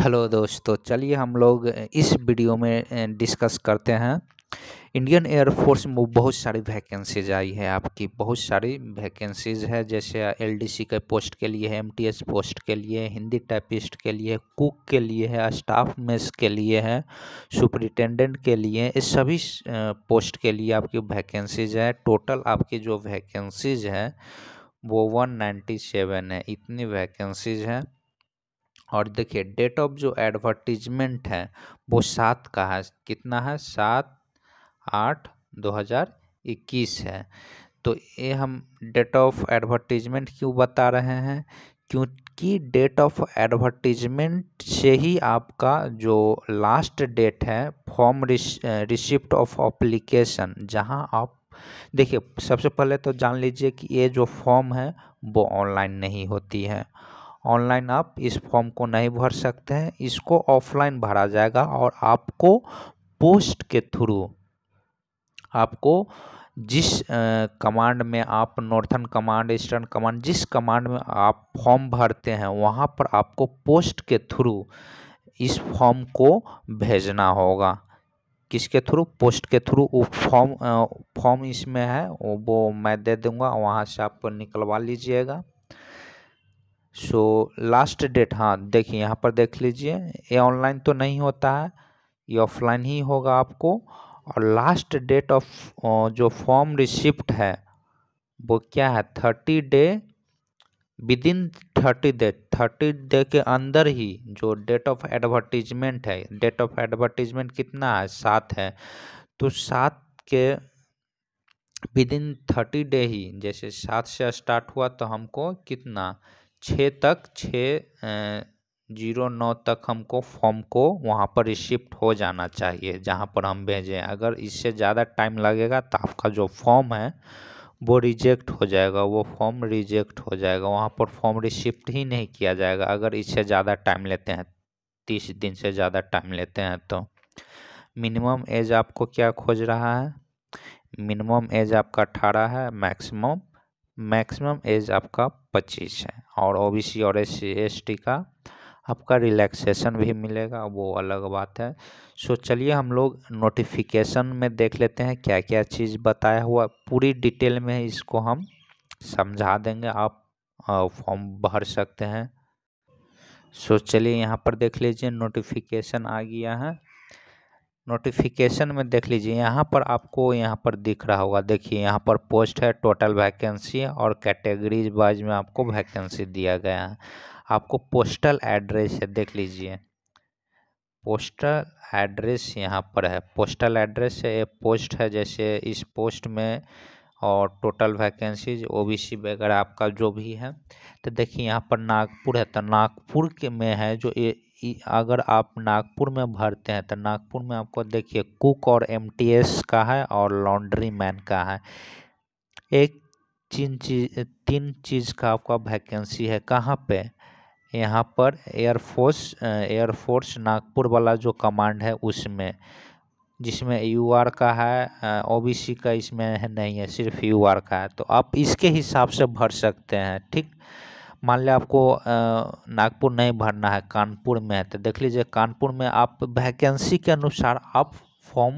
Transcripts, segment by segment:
Hello दोस्तों तो चलिए हम लोग इस वीडियो में डिस्कस करते हैं इंडियन एयरफोर्स में बहुत सारी वैकेंसीज आई है आपकी बहुत सारी वैकेंसीज है जैसे एलडीसी के पोस्ट के लिए है एमटीएस पोस्ट के लिए हिंदी टाइपिस्ट के लिए कुक के लिए है स्टाफ मेस के लिए है सुपरिटेंडेंट के लिए इस सभी पोस्ट के लिए आपकी वैकेंसीज है टोटल आपकी जो वैकेंसीज है वो वन नाइन्टी सेवन है इतनी वैकेंसीज हैं और देखिए डेट ऑफ जो एडवर्टीजमेंट है वो सात का है कितना है सात आठ दो हज़ार इक्कीस है तो ये हम डेट ऑफ एडवर्टीजमेंट क्यों बता रहे हैं क्योंकि डेट ऑफ एडवर्टीजमेंट से ही आपका जो लास्ट डेट है फॉर्म रिसिप्ट ऑफ अप्लीकेशन जहां आप देखिए सबसे पहले तो जान लीजिए कि ये जो फॉर्म है वो ऑनलाइन नहीं होती है ऑनलाइन आप इस फॉर्म को नहीं भर सकते हैं इसको ऑफलाइन भरा जाएगा और आपको पोस्ट के थ्रू आपको जिस कमांड में आप नॉर्थन कमांड ईस्टर्न कमांड जिस कमांड में आप फॉर्म भरते हैं वहाँ पर आपको पोस्ट के थ्रू इस फॉर्म को भेजना होगा किसके थ्रू पोस्ट के थ्रू वो फॉर्म फॉर्म इसमें है वो मैं दे दूंगा वहाँ से आप निकलवा लीजिएगा सो लास्ट डेट हाँ देखिए यहाँ पर देख लीजिए ये ऑनलाइन तो नहीं होता है ये ऑफलाइन ही होगा आपको और लास्ट डेट ऑफ जो फॉर्म रिसिप्ट है वो क्या है thirty day within thirty day thirty day के अंदर ही जो डेट ऑफ एडवर्टीजमेंट है डेट ऑफ एडवर्टीजमेंट कितना है सात है तो सात के विद इन थर्टी डे ही जैसे सात से स्टार्ट हुआ तो हमको कितना छः तक छः जीरो नौ तक हमको फॉर्म को वहाँ पर रिसिप्ट हो जाना चाहिए जहाँ पर हम भेजें अगर इससे ज़्यादा टाइम लगेगा तो आपका जो फॉर्म है वो रिजेक्ट हो जाएगा वो फॉर्म रिजेक्ट हो जाएगा वहाँ पर फॉर्म रिसिप्ट ही नहीं किया जाएगा अगर इससे ज़्यादा टाइम लेते हैं तीस दिन से ज़्यादा टाइम लेते हैं तो मिनिमम एज आपको क्या खोज रहा है मिनिमम एज आपका अठारह है मैक्सिमम मैक्सिमम एज आपका पच्चीस है और ओ बी सी और एस सी का आपका रिलैक्सेशन भी मिलेगा वो अलग बात है सो चलिए हम लोग नोटिफिकेशन में देख लेते हैं क्या क्या चीज़ बताया हुआ पूरी डिटेल में इसको हम समझा देंगे आप फॉर्म भर सकते हैं सो चलिए यहाँ पर देख लीजिए नोटिफिकेशन आ गया है नोटिफिकेशन में देख लीजिए यहाँ पर आपको यहाँ पर दिख रहा होगा देखिए यहाँ पर पोस्ट है टोटल वैकेंसी और कैटेगरीज वाइज में आपको वैकेंसी दिया गया है आपको पोस्टल एड्रेस है देख लीजिए पोस्टल एड्रेस यहाँ पर है पोस्टल एड्रेस है एक पोस्ट है जैसे इस पोस्ट में और टोटल वैकेंसीज ओबीसी वगैरह आपका जो भी है तो देखिए यहाँ पर नागपुर है तो नागपुर के में है जो अगर आप नागपुर में भरते हैं तो नागपुर में आपको देखिए कुक और एमटीएस का है और लॉन्ड्री मैन का है एक तीन चीज तीन चीज़ का आपका वैकेंसी है कहाँ पे यहाँ पर एयरफोर्स एयरफोर्स नागपुर वाला जो कमांड है उसमें जिसमें यू आर का है ओबीसी का इसमें है नहीं है सिर्फ यू आर का है तो आप इसके हिसाब से भर सकते हैं ठीक मान लिया आपको नागपुर नहीं भरना है कानपुर में है तो देख लीजिए कानपुर में आप वैकेंसी के अनुसार आप फॉर्म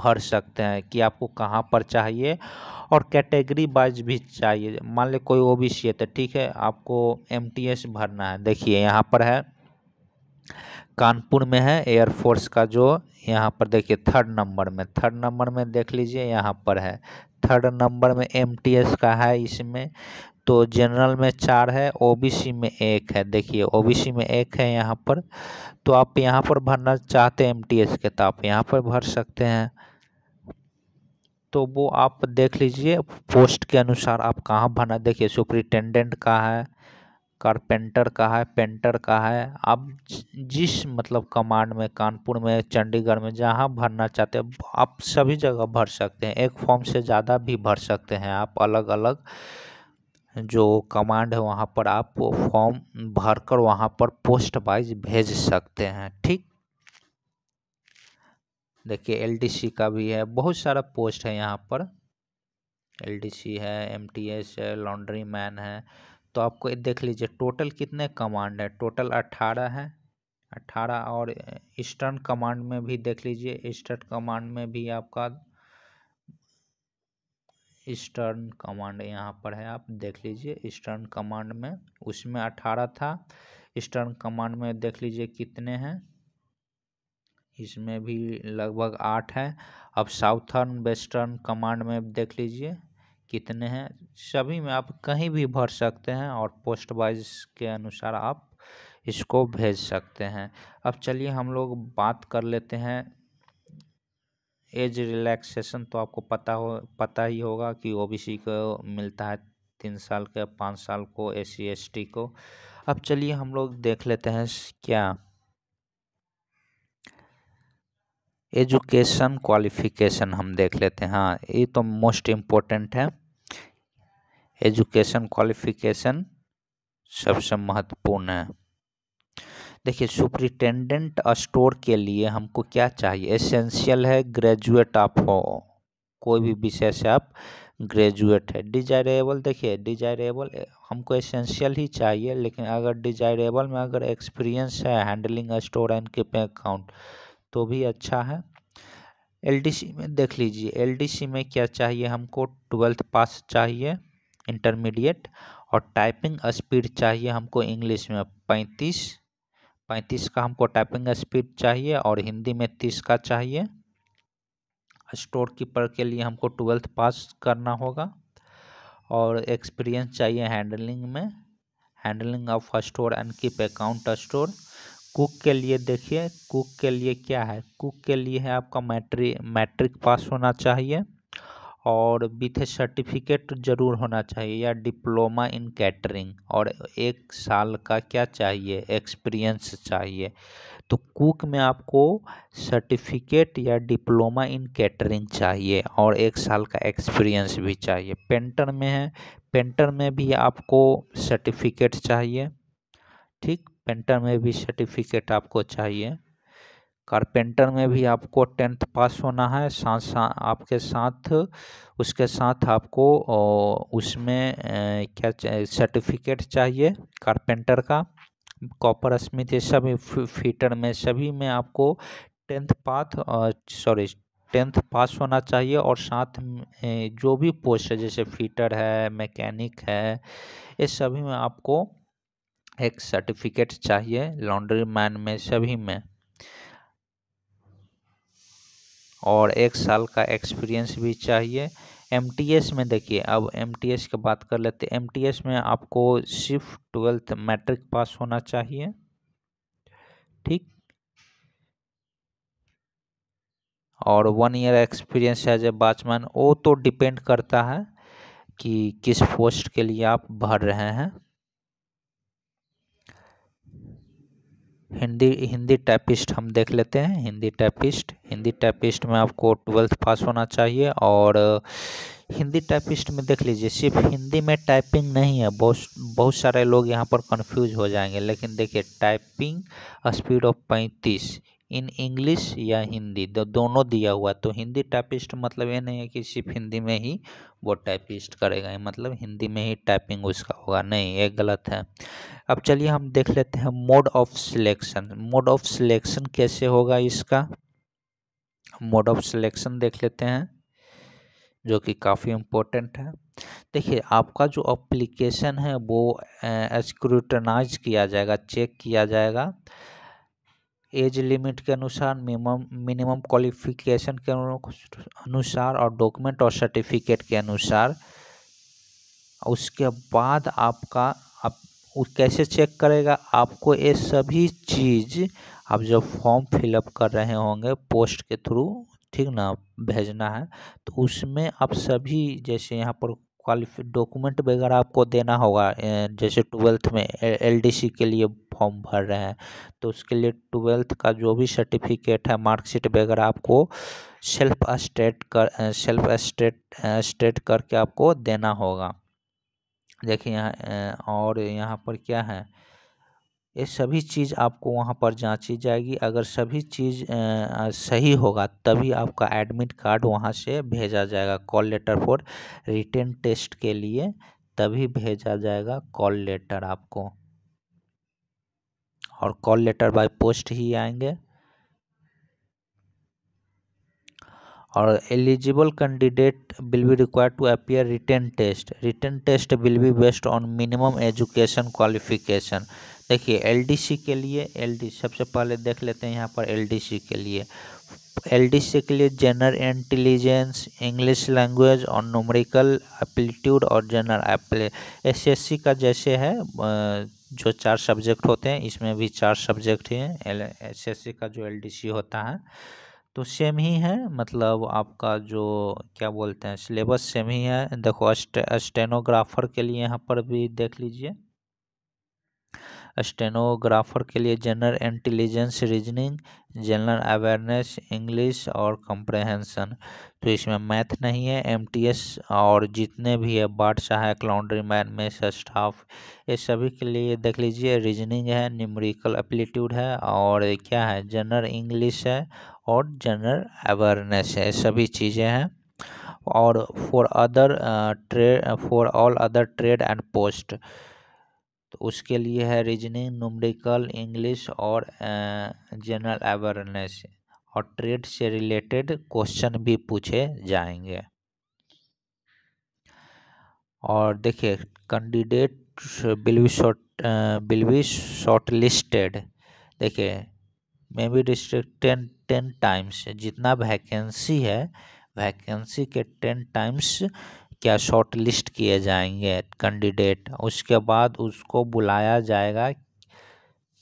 भर सकते हैं कि आपको कहाँ पर चाहिए और कैटेगरी वाइज भी चाहिए मान लें कोई ओबीसी है तो ठीक है आपको एमटीएस भरना है देखिए यहाँ पर है कानपुर में है एयरफोर्स का जो यहाँ पर देखिए थर्ड नंबर में थर्ड नंबर में देख लीजिए यहाँ पर है थर्ड नंबर में एमटीएस का है इसमें तो जनरल में चार है ओबीसी में एक है देखिए ओबीसी में एक है यहाँ पर तो आप यहाँ पर भरना चाहते हैं एमटीएस के तो आप यहाँ पर भर सकते हैं तो वो आप देख लीजिए पोस्ट के अनुसार आप कहाँ भरना देखिए सुप्रिटेंडेंट का है कारपेंटर का है पेंटर का है आप जिस मतलब कमांड में कानपुर में चंडीगढ़ में जहाँ भरना चाहते हैं आप सभी जगह भर सकते हैं एक फॉर्म से ज़्यादा भी भर सकते हैं आप अलग अलग जो कमांड है वहाँ पर आप फॉर्म भर कर वहाँ पर पोस्ट वाइज भेज सकते हैं ठीक देखिए एलडीसी का भी है बहुत सारा पोस्ट है यहाँ पर एलडीसी है एमटीएस है लॉन्ड्री मैन है तो आपको देख लीजिए टोटल कितने कमांड है टोटल अट्ठारह है अट्ठारह और ईस्टर्न कमांड में भी देख लीजिए ईस्टर्न कमांड में भी आपका ईस्टर्न कमांड यहाँ पर है आप देख लीजिए ईस्टर्न कमांड में उसमें अठारह था ईस्टर्न कमांड में देख लीजिए कितने हैं इसमें भी लगभग आठ है अब साउथर्न वेस्टर्न कमांड में देख लीजिए कितने हैं सभी में आप कहीं भी भर सकते हैं और पोस्ट वाइज के अनुसार आप इसको भेज सकते हैं अब चलिए हम लोग बात कर लेते हैं एज रिलैक्सेशन तो आपको पता हो पता ही होगा कि ओबीसी को मिलता है तीन साल के पाँच साल को एस सी को अब चलिए हम लोग देख लेते हैं क्या एजुकेशन क्वालिफिकेशन हम देख लेते हैं हाँ ये तो मोस्ट इम्पोर्टेंट है एजुकेशन क्वालिफिकेशन सबसे महत्वपूर्ण है देखिए सुप्रिटेंडेंट स्टोर के लिए हमको क्या चाहिए एसेंशियल है ग्रेजुएट आप हो कोई भी विषय से आप ग्रेजुएट है डिजायरेबल देखिए डिजायरेबल हमको एसेंशियल ही चाहिए लेकिन अगर डिजायरेबल में अगर एक्सपीरियंस है handling store and keeping account तो भी अच्छा है एलडीसी में देख लीजिए एलडीसी में क्या चाहिए हमको ट्वेल्थ पास चाहिए इंटरमीडिएट और टाइपिंग स्पीड चाहिए हमको इंग्लिश में पैंतीस पैंतीस का हमको टाइपिंग स्पीड चाहिए और हिंदी में तीस का चाहिए स्टोर कीपर के लिए हमको ट्वेल्थ पास करना होगा और एक्सपीरियंस चाहिए हैंडलिंग में handling of store and keep account store cook के लिए देखिए कुक के लिए क्या है कुक के लिए है आपका मैट्रिक मैट्रिक पास होना चाहिए और विथ सर्टिफिकेट जरूर होना चाहिए या डिप्लोमा इन कैटरिंग और एक साल का क्या चाहिए एक्सपीरियंस चाहिए तो कुक में आपको सर्टिफिकेट या डिप्लोमा इन कैटरिंग चाहिए और एक साल का एक्सपीरियंस भी चाहिए पेंटर में है पेंटर में भी आपको सर्टिफिकेट चाहिए ठीक कारपेंटर में भी सर्टिफिकेट आपको चाहिए कारपेंटर में भी आपको टेंथ पास होना है साथ साथ आपके साथ उसके साथ आपको उसमें क्या सर्टिफिकेट चाहिए कारपेंटर का कॉपर स्मिथ ये सभी फीटर में सभी में आपको tenth path sorry tenth pass होना चाहिए और साथ जो भी पोस्ट है जैसे फीटर है मैकेनिक है ये सभी में आपको एक सर्टिफिकेट चाहिए लॉन्ड्री मैन में सभी में और एक साल का एक्सपीरियंस भी चाहिए एम में देखिए अब एम की बात कर लेते हैं एम में आपको सिर्फ ट्वेल्थ मैट्रिक पास होना चाहिए ठीक और one year experience as a watchman वो तो डिपेंड करता है कि किस पोस्ट के लिए आप भर रहे हैं हिंदी हिंदी टाइपिस्ट हम देख लेते हैं हिंदी टाइपिस्ट हिंदी टाइपिस्ट में आपको ट्वेल्थ पास होना चाहिए और हिंदी टाइपिस्ट में देख लीजिए सिर्फ हिंदी में टाइपिंग नहीं है बहुत बहुत सारे लोग यहाँ पर कंफ्यूज हो जाएंगे लेकिन देखिए टाइपिंग स्पीड ऑफ पैंतीस इन इंग्लिश या हिंदी दो, दोनों दिया हुआ तो हिंदी टाइपिस्ट मतलब ये नहीं है कि सिर्फ हिंदी में ही वो टाइपिस्ट करेगा मतलब हिंदी में ही टाइपिंग उसका होगा नहीं ये गलत है अब चलिए हम देख लेते हैं mode of selection mode of selection कैसे होगा इसका मोड ऑफ सिलेक्शन देख लेते हैं जो कि काफ़ी इम्पोर्टेंट है देखिए आपका जो अप्लीकेशन है वो स्क्रूटनाइज किया जाएगा चेक किया जाएगा एज लिमिट के अनुसार मिनिमम मिनिमम क्वालिफिकेशन के अनुसार और डॉक्यूमेंट और सर्टिफिकेट के अनुसार उसके बाद आपका आप कैसे चेक करेगा आपको ये सभी चीज़ आप जब फॉर्म फिलअप कर रहे होंगे पोस्ट के थ्रू ठीक ना भेजना है तो उसमें आप सभी जैसे यहाँ पर क्वालिफ डॉक्यूमेंट वगैरह आपको देना होगा जैसे ट्वेल्थ में एलडीसी के लिए फॉर्म भर रहे हैं तो उसके लिए ट्वेल्थ का जो भी सर्टिफिकेट है मार्कशीट वगैरह आपको सेल्फ स्टेट कर सेल्फ स्टेट स्टेट करके आपको देना होगा देखिए यहाँ और यहाँ पर क्या है ये सभी चीज़ आपको वहाँ पर जांची जाएगी अगर सभी चीज़ सही होगा तभी आपका एडमिट कार्ड वहाँ से भेजा जाएगा call letter for written test के लिए तभी भेजा जाएगा कॉल लेटर आपको और कॉल लेटर बाय पोस्ट ही आएंगे और eligible candidate will be require to appear written test written test will be based on minimum education qualification देखिए एलडीसी के लिए एलडी सबसे पहले देख लेते हैं यहाँ पर एलडीसी के लिए एलडीसी के लिए जनरल इंटेलिजेंस इंग्लिश लैंग्वेज और नोमरिकल एप्लीट्यूड और जनरल एप्ले एस का जैसे है जो चार सब्जेक्ट होते हैं इसमें भी चार सब्जेक्ट हैं एल एस सी का जो एल डी सी होता है तो सेम ही है मतलब आपका जो क्या बोलते हैं सिलेबस सेम ही है देखो स्टेनोग्राफर के लिए यहाँ पर भी देख लीजिए स्टेनोग्राफर के लिए general intelligence reasoning general awareness English और कंप्रहेंसन तो इसमें मैथ नहीं है एमटीएस और जितने भी है बाट सहायक लॉन्ड्री मैन में स्टाफ ये सभी के लिए देख लीजिए रीजनिंग है न्यूमरिकल एप्लीट्यूड है और क्या है जनरल इंग्लिश है और जनरल अवेयरनेस है सभी चीज़ें हैं और for other trade for all other trade and post तो उसके लिए है रीजनिंग नुमरिकल इंग्लिश और जनरल अवेयरनेस और ट्रेड से रिलेटेड क्वेश्चन भी पूछे जाएंगे और देखिए candidate will be short will be shortlisted देखिए may be district ten ten times जितना वैकेंसी है वैकेंसी के टेन टाइम्स क्या शॉर्ट लिस्ट किए जाएंगे कैंडिडेट उसके बाद उसको बुलाया जाएगा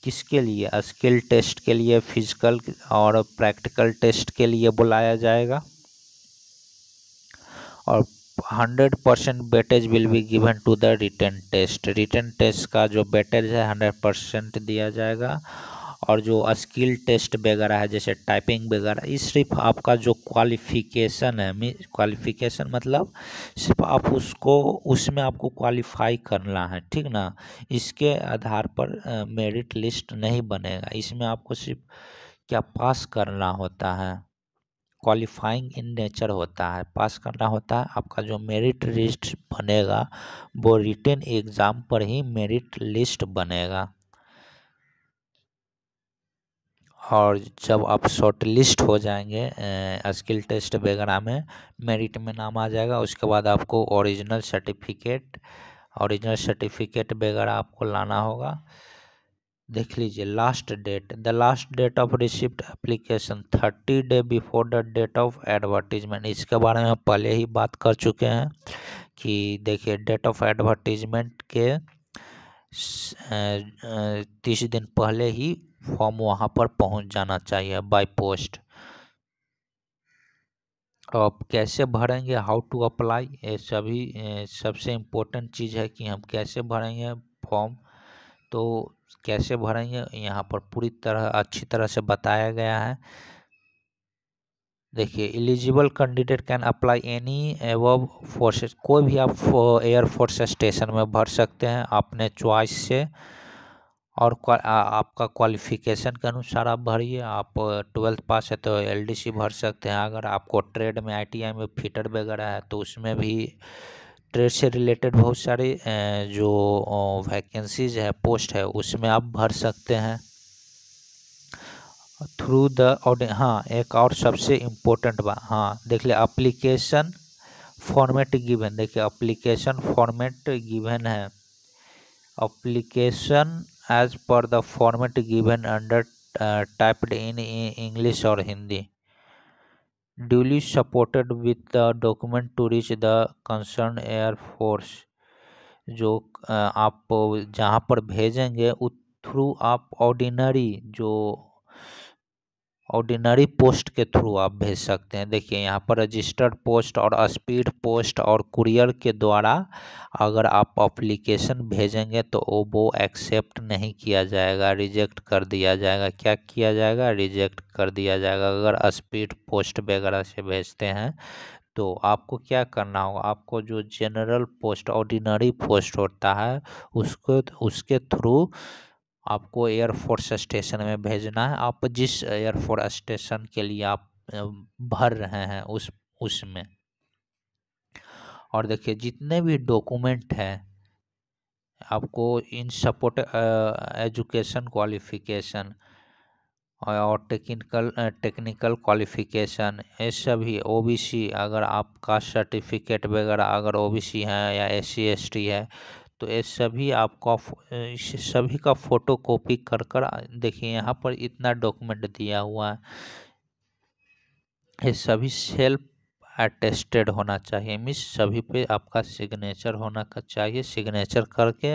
किसके लिए स्किल टेस्ट के लिए फिजिकल और प्रैक्टिकल टेस्ट के लिए बुलाया जाएगा और hundred percent weightage will be given to the written test written test का जो बेटेज है हंड्रेड परसेंट दिया जाएगा और जो स्किल टेस्ट वगैरह है जैसे टाइपिंग वगैरह ये सिर्फ आपका जो क्वालिफिकेशन है क्वालिफिकेशन मतलब सिर्फ आप उसको उसमें आपको क्वालिफाई करना है ठीक ना इसके आधार पर मेरिट लिस्ट नहीं बनेगा इसमें आपको सिर्फ क्या पास करना होता है क्वालिफाइंग इन नेचर होता है पास करना होता है आपका जो मेरिट लिस्ट बनेगा वो रिटर्न एग्ज़ाम पर ही मेरिट लिस्ट बनेगा और जब आप शॉर्ट लिस्ट हो जाएंगे स्किल टेस्ट वगैरह में मेरिट में नाम आ जाएगा उसके बाद आपको ओरिजिनल सर्टिफिकेट ओरिजिनल सर्टिफिकेट वगैरह आपको लाना होगा देख लीजिए last date the last date of receipt application thirty day before the date of advertisement इसके बारे में पहले ही बात कर चुके हैं कि देखिए डेट ऑफ एडवर्टीजमेंट के तीस दिन पहले ही फॉर्म वहाँ पर पहुँच जाना चाहिए बाय पोस्ट अब कैसे भरेंगे हाउ टू अप्लाई ये सभी सबसे इम्पोर्टेंट चीज़ है कि हम कैसे भरेंगे फॉर्म तो कैसे भरेंगे यहाँ पर पूरी तरह अच्छी तरह से बताया गया है देखिए eligible candidate can apply any of forces कोई भी आप एयर फोर्स स्टेशन में भर सकते हैं अपने चॉइस से और आपका क्वालिफिकेशन के अनुसार आप भरिए आप ट्वेल्थ पास है तो एलडीसी भर सकते हैं अगर आपको ट्रेड में आईटीआई में फिटर वगैरह है तो उसमें भी ट्रेड से रिलेटेड बहुत सारी जो वैकेंसीज है पोस्ट है उसमें आप भर सकते हैं थ्रू द और हाँ एक और सबसे इम्पोर्टेंट बात हाँ देख ले अप्लीकेशन फॉर्मेट गिवन देखिए अप्लीकेशन फॉर्मेट गिवन है application as per the format given under uh, typed in English or Hindi. Duly supported with the document to reach the concerned air force जो आप जहाँ पर भेजेंगे थ्रू आप ordinary जो ordinary post के through आप भेज सकते हैं देखिए यहाँ पर रजिस्टर्ड पोस्ट और स्पीड पोस्ट और कुरियर के द्वारा अगर आप अप्लीकेशन भेजेंगे तो वो वो एक्सेप्ट नहीं किया जाएगा रिजेक्ट कर दिया जाएगा क्या किया जाएगा रिजेक्ट कर दिया जाएगा अगर स्पीड पोस्ट वगैरह से भेजते हैं तो आपको क्या करना होगा आपको जो जनरल पोस्ट ऑर्डिनरी पोस्ट होता है उसको उसके थ्रू आपको एयरफोर्स स्टेशन में भेजना है आप जिस एयरफोर्स स्टेशन के लिए आप भर रहे हैं उस उसमें और देखिए जितने भी डॉक्यूमेंट हैं आपको इन सपोर्ट एजुकेशन क्वालिफिकेशन और टेक्निकल टेक्निकल क्वालिफिकेशन ये सभी ओबीसी अगर आपका सर्टिफिकेट वगैरह अगर ओबीसी है या एस सी है तो ये सभी आपका सभी का फ़ोटो कॉपी कर कर देखिए यहाँ पर इतना डॉक्यूमेंट दिया हुआ है ये सभी सेल्फ अटेस्टेड होना चाहिए मीन्स सभी पे आपका सिग्नेचर होना चाहिए सिग्नेचर करके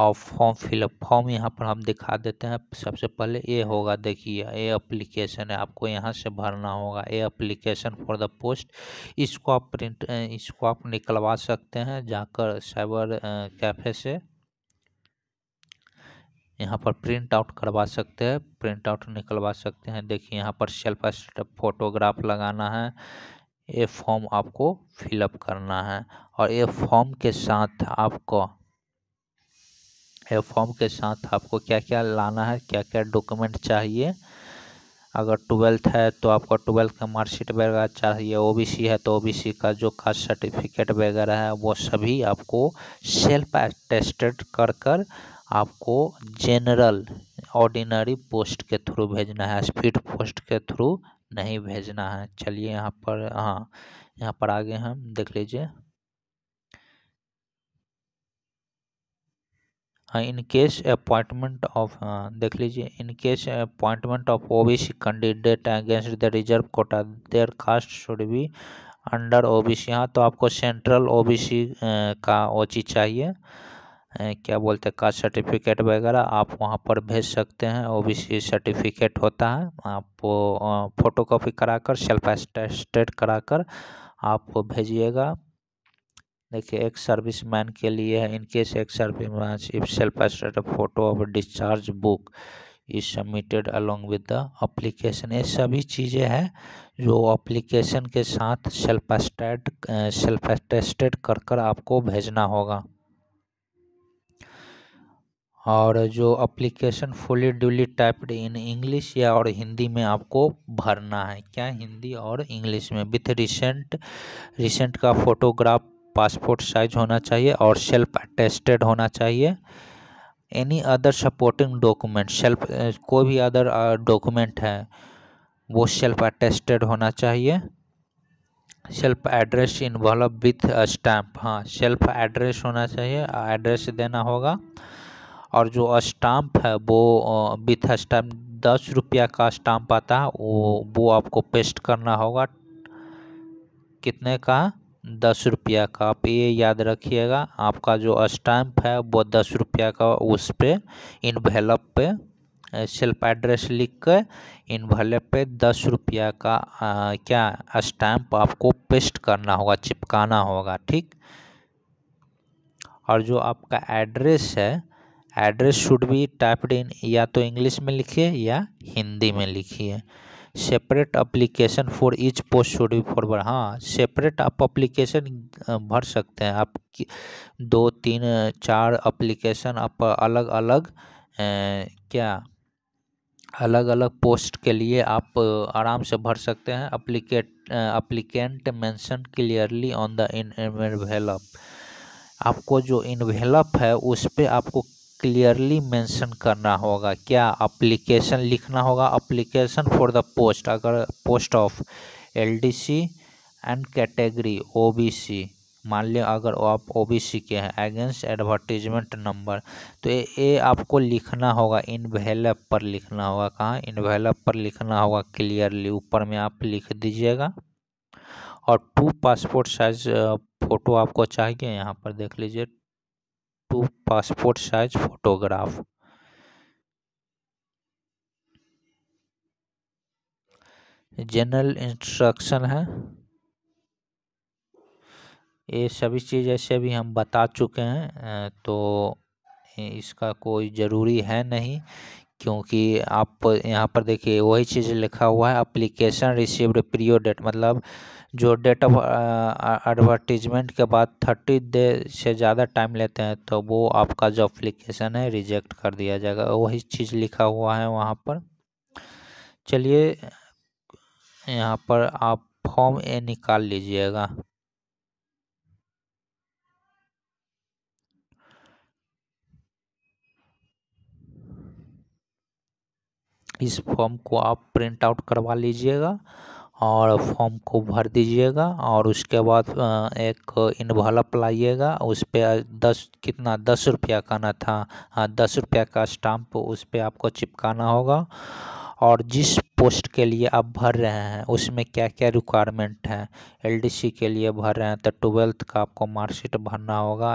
और फॉर्म फिलअप फॉर्म यहाँ पर हम दिखा देते हैं सबसे पहले ए होगा देखिए ए अप्लीकेशन है आपको यहाँ से भरना होगा a application for the post इसको आप प्रिंट इसको आप निकलवा सकते हैं जाकर साइबर कैफ़े से यहाँ पर प्रिंट आउट करवा सकते हैं प्रिंट आउट निकलवा सकते हैं देखिए यहाँ पर सेल्फ फोटोग्राफ लगाना है ये फॉर्म आपको फिलअप करना है और ये फॉर्म के साथ आपको फॉर्म के साथ आपको क्या क्या लाना है क्या क्या डॉक्यूमेंट चाहिए अगर ट्वेल्थ है तो आपको ट्वेल्थ का मार्कशीट वगैरह चाहिए ओबीसी है तो ओबीसी का जो कास्ट सर्टिफिकेट वगैरह है वो सभी आपको सेल्फ अटेस्टेड कर कर आपको जनरल ऑर्डिनरी पोस्ट के थ्रू भेजना है स्पीड पोस्ट के थ्रू नहीं भेजना है चलिए यहाँ पर हाँ यहाँ पर आगे हम देख लीजिए इन केस अपॉइंटमेंट ऑफ देख लीजिए in case appointment of OBC candidate against the reserve quota their caste should be under OBC हाँ तो आपको सेंट्रल ओबीसी का ओ चाहिए क्या बोलते हैं कास्ट सर्टिफिकेट वगैरह आप वहाँ पर भेज सकते हैं ओबीसी सर्टिफिकेट होता है आप फोटोकॉपी कराकर सेल्फ करा कर आप भेजिएगा देखिए एक सर्विस मैन के लिए है इनकेस एक service man if self state photo of discharge book is submitted along with the application ये सभी चीज़ें हैं जो अप्लीकेशन के साथ सेल्फ स्टेट सेल्फ टेस्टेड कर कर आपको भेजना होगा और जो application fully duly typed in English या और हिंदी में आपको भरना है क्या हिंदी और इंग्लिश में विथ रिसेंट रिसेंट का फोटोग्राफ पासपोर्ट साइज होना चाहिए और सेल्फ अटेस्टेड होना चाहिए any other supporting document self कोई भी अदर डॉक्यूमेंट है वो सेल्फ अटेस्टेड होना चाहिए self address involve with stamp हाँ सेल्फ एड्रेस होना चाहिए एड्रेस देना होगा और जो स्टाम्प है वो विथ स्टैम्प दस रुपया का स्टाम्प आता है वो वो आपको पेस्ट करना होगा कितने का दस रुपया का आप ये याद रखिएगा आपका जो स्टैम्प है वो दस रुपया का उस पर इन इनवेलप पे सेल्फ एड्रेस लिख कर इन्वेलप पे दस रुपया का आ, क्या स्टैम्प आपको पेस्ट करना होगा चिपकाना होगा ठीक और जो आपका एड्रेस है address should be typed in या तो इंग्लिश में लिखिए या हिंदी में लिखिए separate application for each post should be forward हाँ सेपरेट आप अप्लीकेशन भर सकते हैं आप दो तीन चार अप्लीकेशन आप अलग अलग ए, क्या अलग अलग पोस्ट के लिए आप आराम से भर सकते हैं applicate applicant mention clearly on the in envelope आपको जो इनवेलप है उस पर आपको क्लियरली मेंशन करना होगा क्या अप्लीकेशन लिखना होगा अप्लीकेशन फॉर द पोस्ट अगर post of LDC and category OBC मान लिया अगर आप ओबीसी के हैं अगेंस्ट एडवर्टीजमेंट नंबर तो ये, ये आपको लिखना होगा इनवेलप पर लिखना होगा कहाँ इनवेलप पर लिखना होगा क्लियरली ऊपर में आप लिख दीजिएगा और टू पासपोर्ट साइज फ़ोटो आपको चाहिए यहाँ पर देख लीजिए two passport size photograph general instruction है ये सभी चीज़ ऐसे भी हम बता चुके हैं तो इसका कोई ज़रूरी है नहीं क्योंकि आप यहाँ पर देखिए वही चीज़ लिखा हुआ है अप्लीकेशन रिसीव्ड प्रियोडेट मतलब जो डेट ऑफ एडवर्टीजमेंट के बाद थर्टी डे से ज़्यादा टाइम लेते हैं तो वो आपका जो अप्लीकेशन है रिजेक्ट कर दिया जाएगा वही चीज़ लिखा हुआ है वहाँ पर चलिए यहाँ पर आप फॉर्म ए निकाल लीजिएगा इस फॉर्म को आप प्रिंट आउट करवा लीजिएगा और फॉर्म को भर दीजिएगा और उसके बाद एक इन्वॉल्प लाइएगा उस पर दस कितना दस रुपया का ना था हाँ दस रुपया का स्टाम्प उस पर आपको चिपकाना होगा और जिस पोस्ट के लिए आप भर रहे हैं उसमें क्या क्या रिक्वायरमेंट है एलडीसी के लिए भर रहे हैं तो ट्वेल्थ का आपको मार्कशीट भरना होगा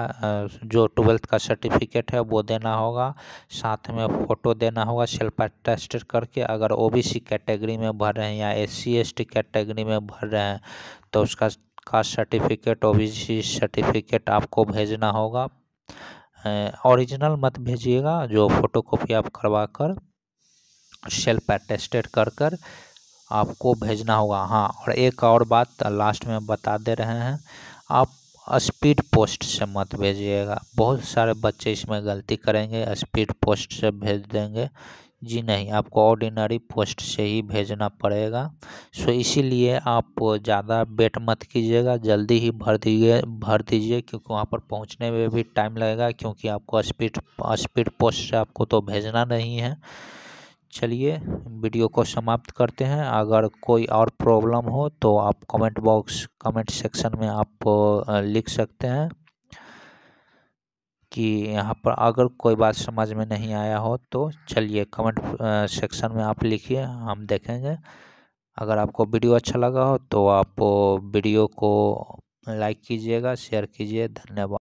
जो ट्वेल्थ का सर्टिफिकेट है वो देना होगा साथ में फ़ोटो देना होगा सेल्फ अटेस्ट करके अगर ओबीसी कैटेगरी में भर रहे हैं या एस सी कैटेगरी में भर रहे हैं तो उसका कास्ट सर्टिफिकेट ओबीसी सर्टिफिकेट आपको भेजना होगा ओरिजिनल मत भेजिएगा जो फ़ोटोकॉपी आप करवा कर सेल्फ पर टेस्टेड कर कर आपको भेजना होगा हाँ और एक और बात लास्ट में बता दे रहे हैं आप स्पीड पोस्ट से मत भेजिएगा बहुत सारे बच्चे इसमें गलती करेंगे स्पीड पोस्ट से भेज देंगे जी नहीं आपको ऑर्डिनरी पोस्ट से ही भेजना पड़ेगा सो इसीलिए आप ज़्यादा वेट मत कीजिएगा जल्दी ही भर दीजिए भर दीजिए क्योंकि वहाँ पर पहुँचने में भी टाइम लगेगा क्योंकि आपको स्पीड स्पीड पोस्ट से आपको तो भेजना नहीं है चलिए वीडियो को समाप्त करते हैं अगर कोई और प्रॉब्लम हो तो आप कमेंट बॉक्स कमेंट सेक्शन में आप लिख सकते हैं कि यहाँ पर अगर कोई बात समझ में नहीं आया हो तो चलिए कमेंट सेक्शन में आप लिखिए हम देखेंगे अगर आपको वीडियो अच्छा लगा हो तो आप वीडियो को लाइक कीजिएगा शेयर कीजिए धन्यवाद